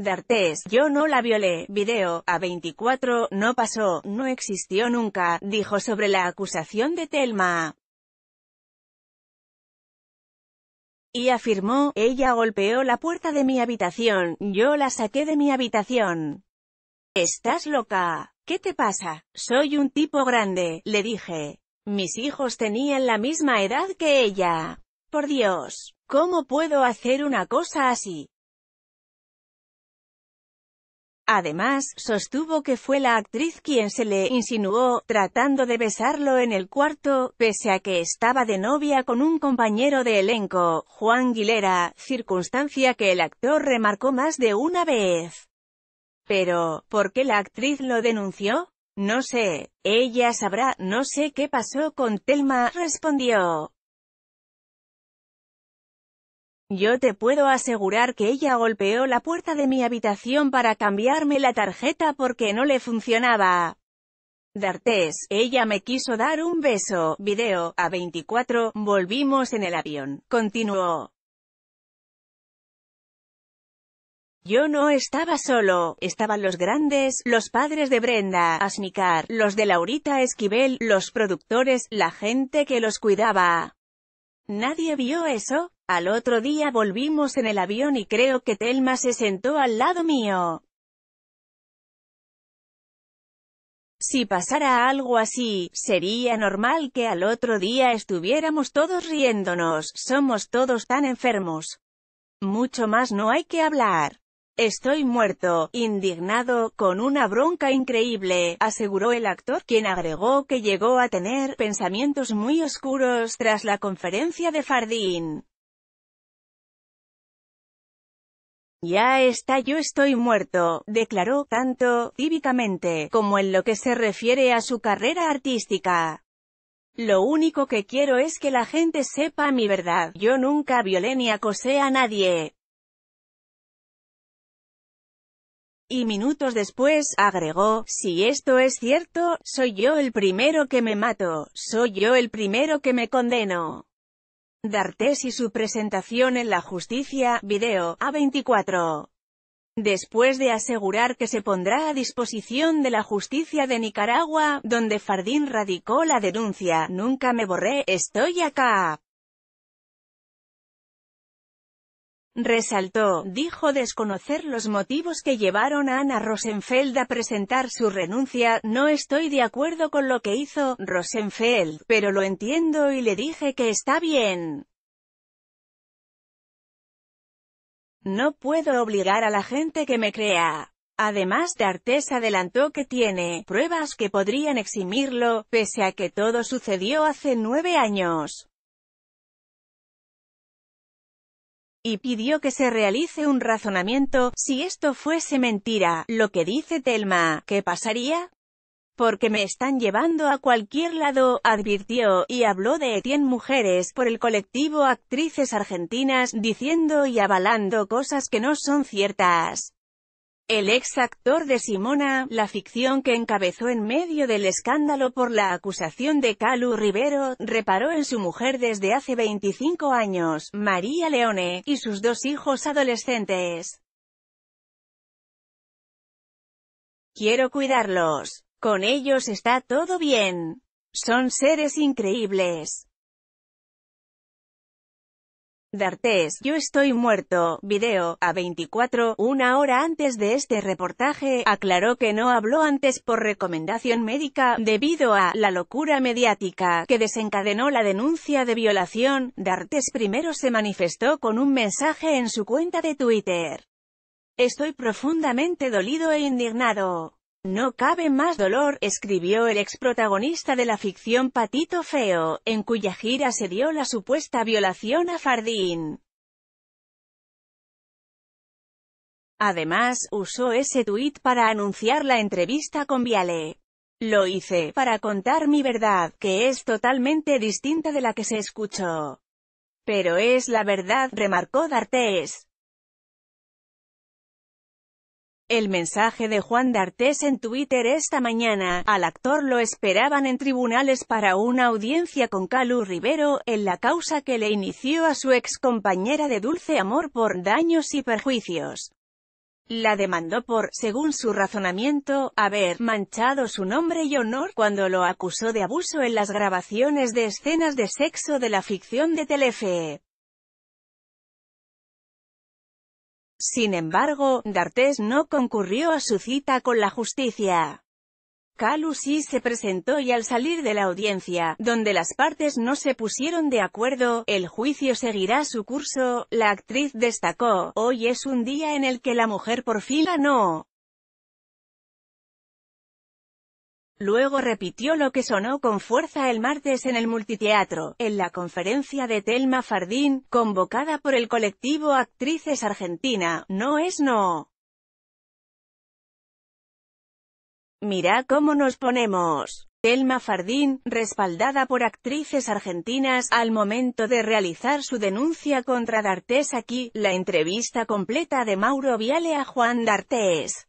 D'Artes, yo no la violé, video, a 24, no pasó, no existió nunca, dijo sobre la acusación de Telma. Y afirmó, ella golpeó la puerta de mi habitación, yo la saqué de mi habitación. ¿Estás loca? ¿Qué te pasa? Soy un tipo grande, le dije. Mis hijos tenían la misma edad que ella. Por Dios, ¿cómo puedo hacer una cosa así? Además, sostuvo que fue la actriz quien se le insinuó, tratando de besarlo en el cuarto, pese a que estaba de novia con un compañero de elenco, Juan Guilera, circunstancia que el actor remarcó más de una vez. Pero, ¿por qué la actriz lo denunció? No sé, ella sabrá, no sé qué pasó con Telma, respondió. Yo te puedo asegurar que ella golpeó la puerta de mi habitación para cambiarme la tarjeta porque no le funcionaba. D'Artes, ella me quiso dar un beso, video, a 24, volvimos en el avión, continuó. Yo no estaba solo, estaban los grandes, los padres de Brenda, Asnicar, los de Laurita Esquivel, los productores, la gente que los cuidaba. ¿Nadie vio eso? Al otro día volvimos en el avión y creo que Telma se sentó al lado mío. Si pasara algo así, sería normal que al otro día estuviéramos todos riéndonos, somos todos tan enfermos. Mucho más no hay que hablar. Estoy muerto, indignado, con una bronca increíble, aseguró el actor, quien agregó que llegó a tener pensamientos muy oscuros tras la conferencia de Fardín. Ya está yo estoy muerto, declaró, tanto, cívicamente, como en lo que se refiere a su carrera artística. Lo único que quiero es que la gente sepa mi verdad, yo nunca violé ni acosé a nadie. Y minutos después, agregó, si esto es cierto, soy yo el primero que me mato, soy yo el primero que me condeno d'Artes y su presentación en la justicia, video, A24. Después de asegurar que se pondrá a disposición de la justicia de Nicaragua, donde Fardín radicó la denuncia, nunca me borré, estoy acá. resaltó, dijo desconocer los motivos que llevaron a Ana Rosenfeld a presentar su renuncia, no estoy de acuerdo con lo que hizo Rosenfeld, pero lo entiendo y le dije que está bien. No puedo obligar a la gente que me crea. Además, de D'Artes adelantó que tiene pruebas que podrían eximirlo, pese a que todo sucedió hace nueve años. y pidió que se realice un razonamiento, si esto fuese mentira, lo que dice Telma, ¿qué pasaría? Porque me están llevando a cualquier lado, advirtió, y habló de Etienne Mujeres por el colectivo Actrices Argentinas, diciendo y avalando cosas que no son ciertas. El ex actor de Simona, la ficción que encabezó en medio del escándalo por la acusación de Calu Rivero, reparó en su mujer desde hace 25 años, María Leone, y sus dos hijos adolescentes. Quiero cuidarlos. Con ellos está todo bien. Son seres increíbles. D'Artes, Yo estoy muerto, video, a 24, una hora antes de este reportaje, aclaró que no habló antes por recomendación médica, debido a la locura mediática que desencadenó la denuncia de violación. D'Artes primero se manifestó con un mensaje en su cuenta de Twitter. Estoy profundamente dolido e indignado. No cabe más dolor, escribió el ex protagonista de la ficción Patito Feo, en cuya gira se dio la supuesta violación a Fardín. Además, usó ese tuit para anunciar la entrevista con Viale. Lo hice, para contar mi verdad, que es totalmente distinta de la que se escuchó. Pero es la verdad, remarcó D'Artés. El mensaje de Juan D'Artes en Twitter esta mañana, al actor lo esperaban en tribunales para una audiencia con Calu Rivero, en la causa que le inició a su ex compañera de Dulce Amor por daños y perjuicios. La demandó por, según su razonamiento, haber manchado su nombre y honor cuando lo acusó de abuso en las grabaciones de escenas de sexo de la ficción de Telefe. Sin embargo, D'Artes no concurrió a su cita con la justicia. Calusi se presentó y al salir de la audiencia, donde las partes no se pusieron de acuerdo, el juicio seguirá su curso, la actriz destacó, hoy es un día en el que la mujer por fin no. Luego repitió lo que sonó con fuerza el martes en el multiteatro, en la conferencia de Telma Fardín, convocada por el colectivo Actrices Argentina, No es no. Mirá cómo nos ponemos. Telma Fardín, respaldada por actrices argentinas, al momento de realizar su denuncia contra D'Artés aquí, la entrevista completa de Mauro Viale a Juan D'Artés.